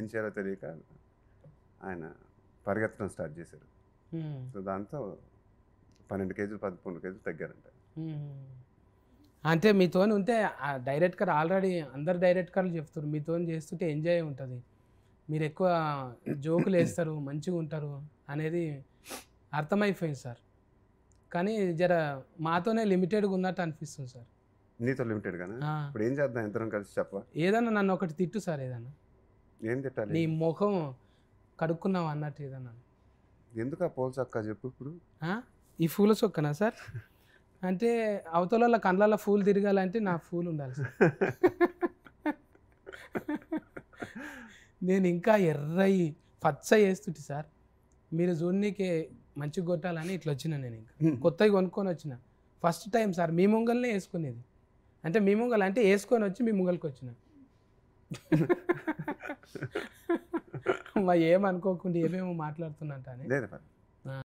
ఏం చేయాలో తెలియక ఆయన పరిగెత్తడం స్టార్ట్ చేశారు సో దాంతో పన్నెండు కేజీలు పదకొండు కేజీలు తగ్గారంట అంటే మీతో ఉంటే డైరెక్ట్గా ఆల్రెడీ అందరు డైరెక్టర్లు చెప్తారు మీతో చేస్తుంటే ఎంజాయ్ ఉంటుంది మీరు ఎక్కువ జోకులు వేస్తారు మంచిగా ఉంటారు అనేది అర్థమైపోయింది సార్ కానీ జర మాతోనే లిమిటెడ్గా ఉన్నట్టు అనిపిస్తుంది సార్ నీతో లిమిటెడ్ కదా ఇప్పుడు ఏం చేద్దాం ఇద్దరం కలిసి చెప్ప ఏదన్నా నన్ను ఒకటి తిట్టు సార్ ఏదన్నా ఏం తిట్టాలి నీ ముఖం కడుక్కున్నావు అన్నట్టు ఏదన్నా ఎందుకు ఆ పోల్స్ అక్క చెప్పు ఇప్పుడు ఈ పూల చొక్కనా సార్ అంటే అవతల కండ్లలో పూలు తిరగాలంటే నా పూలు ఉండాలి సార్ నేను ఇంకా ఎర్రయి పచ్చ వేస్తుంటి సార్ మీరు చూడనీకే మంచి కొట్టాలని ఇట్లా వచ్చిన నేను ఇంకా కొత్తవి కొనుక్కొని వచ్చిన ఫస్ట్ టైం సార్ మీ ముంగల్నే వేసుకునేది అంటే మీ ముంగల్ అంటే వేసుకొని వచ్చి మీ ముంగల్కి వచ్చినా మా ఏమనుకోకుండా ఏమేమో మాట్లాడుతున్నట్టు అని